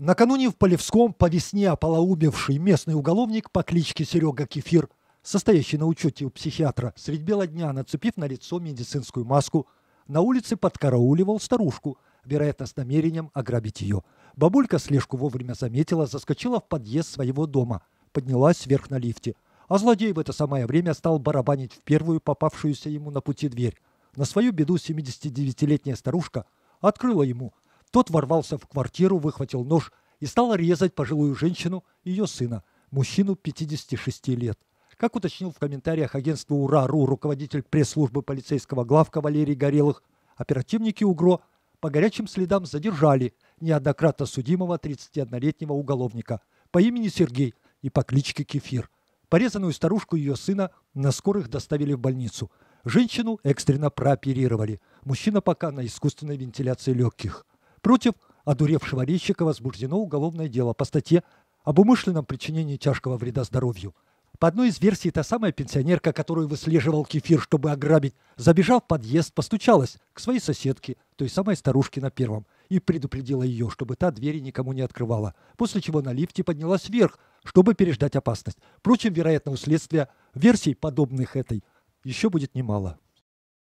Накануне в Полевском по весне ополоумевший местный уголовник по кличке Серега Кефир, состоящий на учете у психиатра, средь бела дня, нацепив на лицо медицинскую маску, на улице подкарауливал старушку, вероятно, с намерением ограбить ее. Бабулька слежку вовремя заметила, заскочила в подъезд своего дома, поднялась вверх на лифте. А злодей в это самое время стал барабанить в первую попавшуюся ему на пути дверь. На свою беду 79-летняя старушка открыла ему – тот ворвался в квартиру, выхватил нож и стал резать пожилую женщину и ее сына, мужчину 56 лет. Как уточнил в комментариях агентства «Ура.ру» руководитель пресс-службы полицейского главка Валерий Горелых, оперативники УГРО по горячим следам задержали неоднократно судимого 31-летнего уголовника по имени Сергей и по кличке Кефир. Порезанную старушку и ее сына на скорых доставили в больницу. Женщину экстренно прооперировали. Мужчина пока на искусственной вентиляции легких. Против одуревшего резчика возбуждено уголовное дело по статье об умышленном причинении тяжкого вреда здоровью. По одной из версий, та самая пенсионерка, которую выслеживал кефир, чтобы ограбить, забежав в подъезд, постучалась к своей соседке, той самой старушке на первом, и предупредила ее, чтобы та двери никому не открывала, после чего на лифте поднялась вверх, чтобы переждать опасность. Впрочем, вероятно, у следствия версий, подобных этой, еще будет немало.